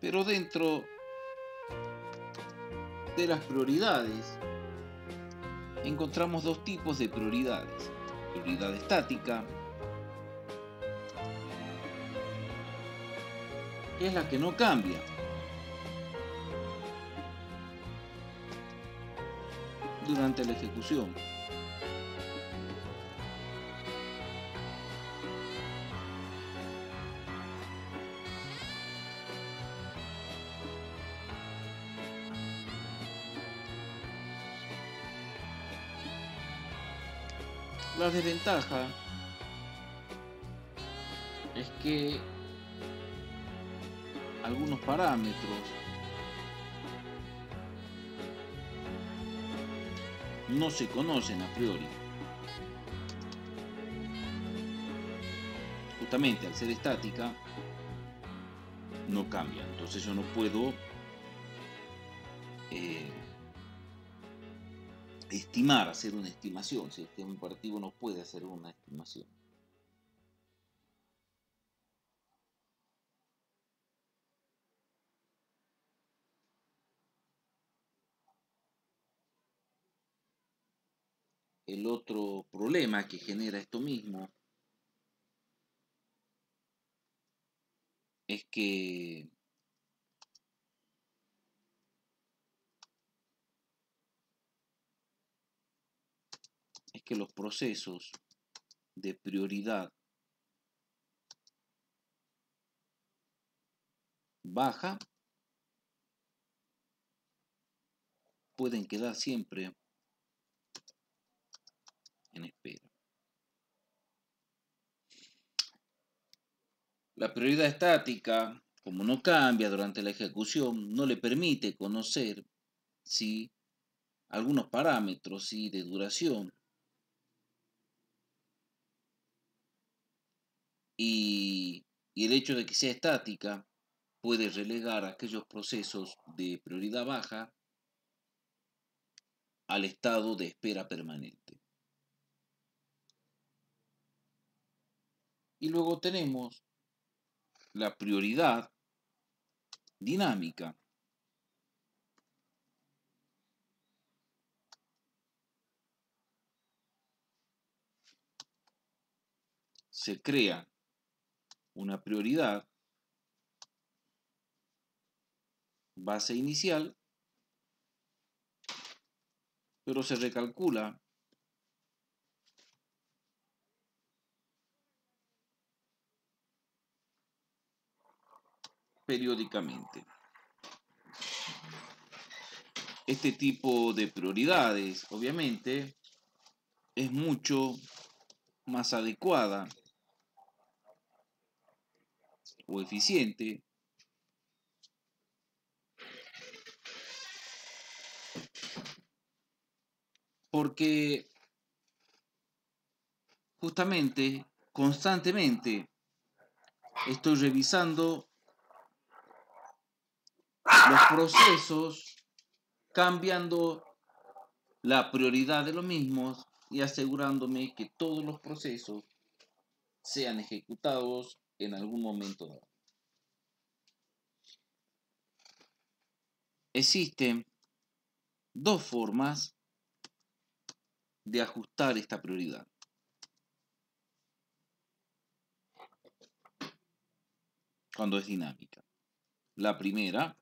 Pero dentro de las prioridades encontramos dos tipos de prioridades. Prioridad estática, que es la que no cambia. durante la ejecución. La desventaja es que algunos parámetros no se conocen a priori. Justamente al ser estática, no cambia. Entonces yo no puedo eh, estimar, hacer una estimación, si es partido no puede hacer una estimación. El otro problema que genera esto mismo es que que los procesos de prioridad baja pueden quedar siempre en espera. La prioridad estática, como no cambia durante la ejecución, no le permite conocer si algunos parámetros y de duración y, el hecho de que sea estática puede relegar aquellos procesos de prioridad baja al estado de espera permanente. Y luego tenemos la prioridad dinámica. Se crea una prioridad, base inicial, pero se recalcula periódicamente. Este tipo de prioridades, obviamente, es mucho más adecuada o eficiente. Porque justamente, constantemente, estoy revisando los procesos, cambiando la prioridad de los mismos y asegurándome que todos los procesos sean ejecutados en algún momento Existen dos formas de ajustar esta prioridad. Cuando es dinámica. La primera,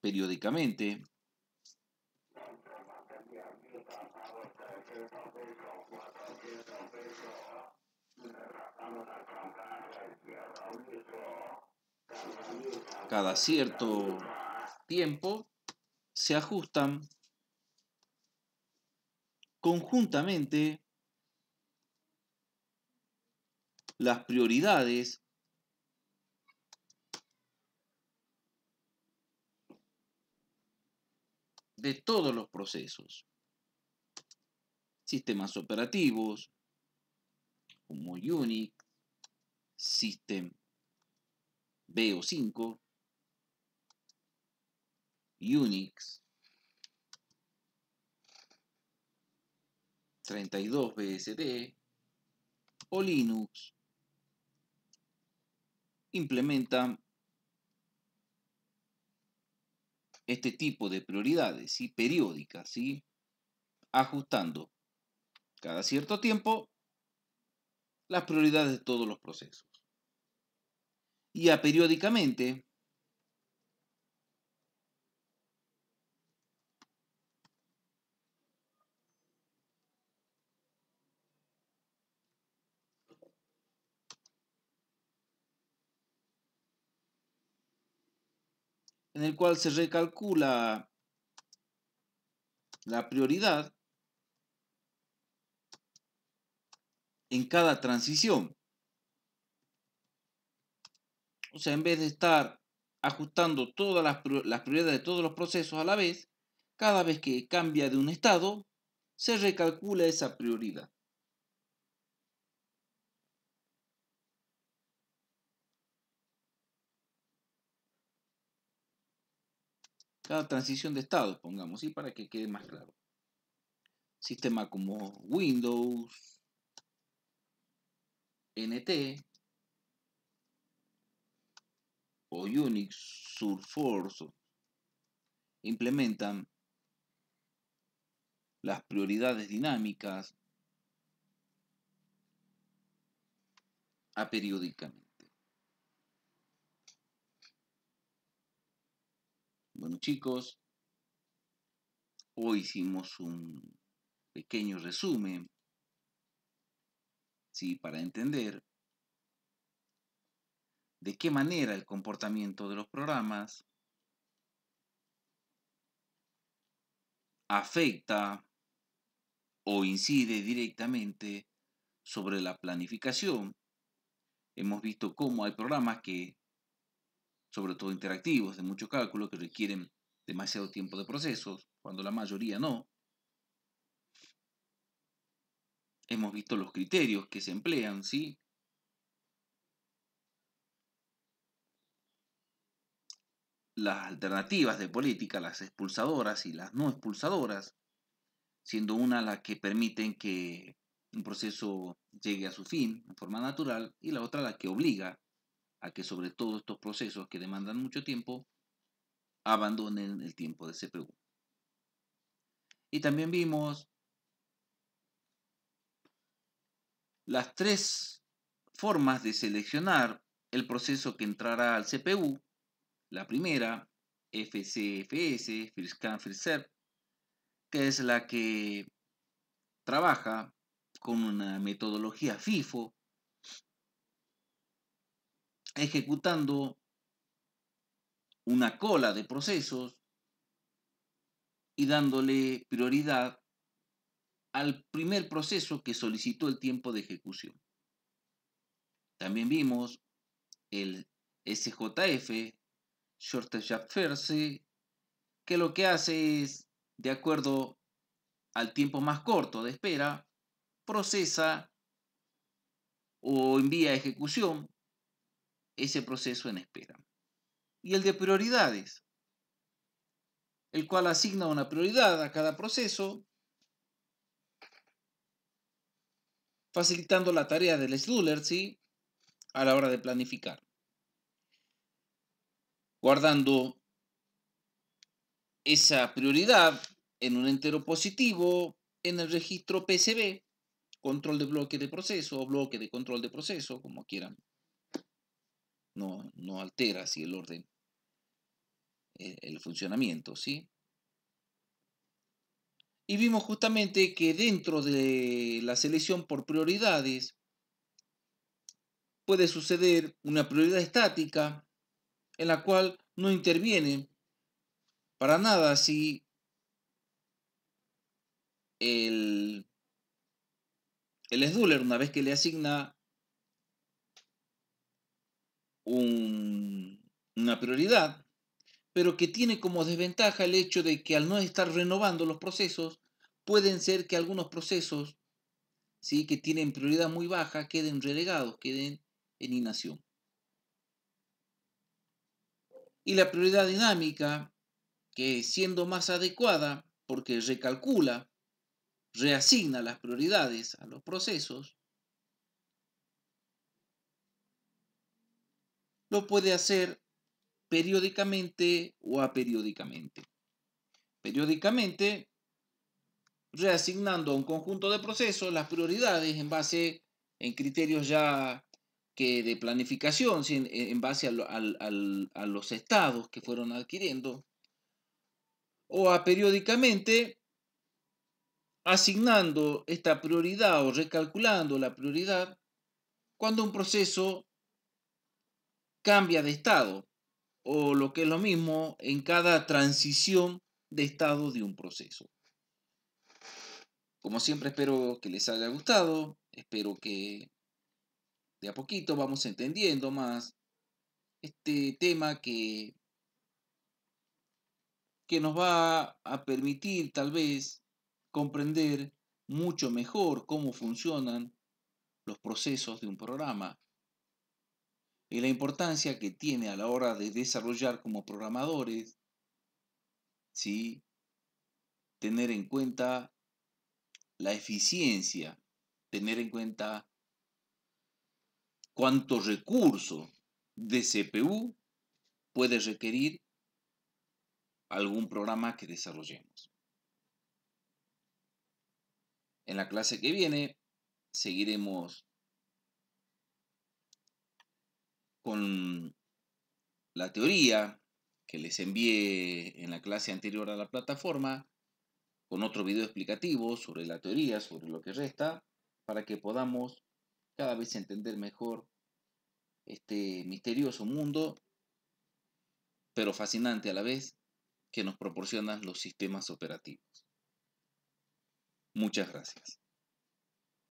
periódicamente, cada cierto tiempo se ajustan conjuntamente las prioridades de todos los procesos, sistemas operativos, como Unix, System BO5, Unix 32 BSD o Linux implementan este tipo de prioridades ¿sí? periódicas, ¿sí? ajustando cada cierto tiempo las prioridades de todos los procesos. Y a periódicamente en el cual se recalcula la prioridad en cada transición. O sea, en vez de estar ajustando todas las, prioridades de todos los procesos a la vez, cada vez que cambia de un estado, se recalcula esa prioridad. Cada transición de estado, pongamos, ¿sí? para que quede más claro. Sistema como Windows, NT o Unix Surforce implementan las prioridades dinámicas periódicamente. Bueno chicos, hoy hicimos un pequeño resumen ¿sí? para entender de qué manera el comportamiento de los programas afecta o incide directamente sobre la planificación. Hemos visto cómo hay programas que, sobre todo interactivos, de mucho cálculo, que requieren demasiado tiempo de procesos, cuando la mayoría no. hemos visto los criterios que se emplean, ¿sí? Las alternativas de política, las expulsadoras y las no expulsadoras, siendo una la que permiten que un proceso llegue a su fin de forma natural y la otra la que obliga a que sobre todo estos procesos que demandan mucho tiempo abandonen el tiempo de CPU. Y también vimos las tres formas de seleccionar el proceso que entrará al CPU. La primera, FCFS, First Come, que es la que trabaja con una metodología FIFO, ejecutando una cola de procesos y dándole prioridad al primer proceso que solicitó el tiempo de ejecución. También vimos el SJF, Short First, que lo que hace es, de acuerdo al tiempo más corto de espera, procesa o envía a ejecución ese proceso en espera. Y el de prioridades, el cual asigna una prioridad a cada proceso facilitando la tarea del scheduler ¿sí? a la hora de planificar. Guardando esa prioridad en un entero positivo en el registro PCB, control de bloque de proceso o bloque de control de proceso, como quieran. No, altera así el orden, eh, el funcionamiento, ¿sí? y vimos justamente que dentro de la selección por prioridades puede suceder una prioridad estática en la cual no interviene para nada si el, el SDULER, una vez que le asigna una prioridad, pero que tiene como desventaja el hecho de que al no estar renovando los procesos, pueden ser que algunos procesos ¿sí? que tienen prioridad muy baja queden relegados, queden en inacción. Y la prioridad dinámica, que siendo más adecuada, porque recalcula, reasigna las prioridades a los procesos, lo puede hacer periódicamente o aperiódicamente. Periódicamente, reasignando a un conjunto de procesos las prioridades en base en criterios ya que de planificación, en base a, a los estados que fueron adquiriendo, o aperiódicamente asignando esta prioridad o recalculando la prioridad cuando un proceso cambia de estado, o lo que es lo mismo, en cada transición de estado de un proceso. Como siempre espero que les haya gustado, espero que de a poquito vamos entendiendo más este tema que, que nos va a permitir tal vez comprender mucho mejor cómo funcionan los procesos de un programa y la importancia que tiene a la hora de desarrollar como programadores, ¿sí? tener en cuenta la eficiencia, tener en cuenta cuánto recurso de CPU puede requerir algún programa que desarrollemos. En la clase que viene seguiremos con la teoría que les envié en la clase anterior a la plataforma, con otro video explicativo sobre la teoría, sobre lo que resta, para que podamos cada vez entender mejor este misterioso mundo, pero fascinante a la vez, que nos proporcionan los sistemas operativos. Muchas gracias.